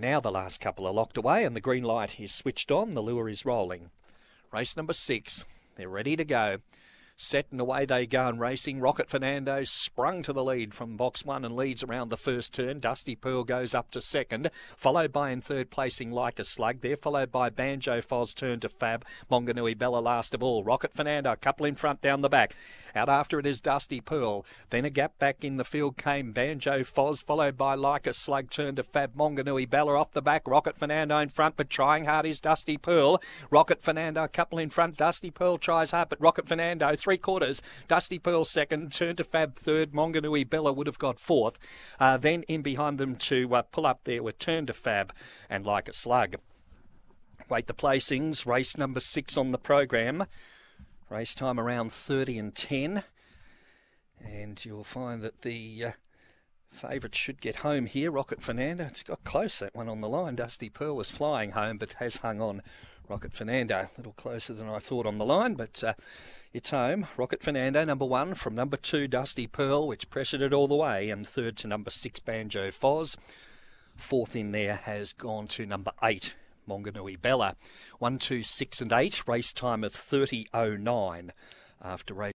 Now the last couple are locked away and the green light is switched on. The lure is rolling. Race number six. They're ready to go set and away they go and racing. Rocket Fernando sprung to the lead from box one and leads around the first turn. Dusty Pearl goes up to second, followed by in third placing Like a Slug. There followed by Banjo Foz turn to Fab. Monganui Bella last of all. Rocket Fernando, couple in front down the back. Out after it is Dusty Pearl. Then a gap back in the field came Banjo Foz, followed by Like a Slug turn to Fab. Monganui Bella off the back. Rocket Fernando in front, but trying hard is Dusty Pearl. Rocket Fernando, couple in front. Dusty Pearl tries hard, but Rocket Fernando three quarters. Dusty Pearl second, Turn to Fab third. Monganui Bella would have got fourth. Uh, then in behind them to uh, pull up there were Turn to Fab and Like a Slug. Wait the placings. Race number six on the program. Race time around 30 and 10. And you'll find that the uh, favourite should get home here. Rocket Fernando. It's got close that one on the line. Dusty Pearl was flying home but has hung on Rocket Fernando, a little closer than I thought on the line, but uh, it's home. Rocket Fernando, number one, from number two, Dusty Pearl, which pressured it all the way, and third to number six, Banjo Foz. Fourth in there has gone to number eight, Monganui Bella. One, two, six, and eight, race time of 30.09 after race.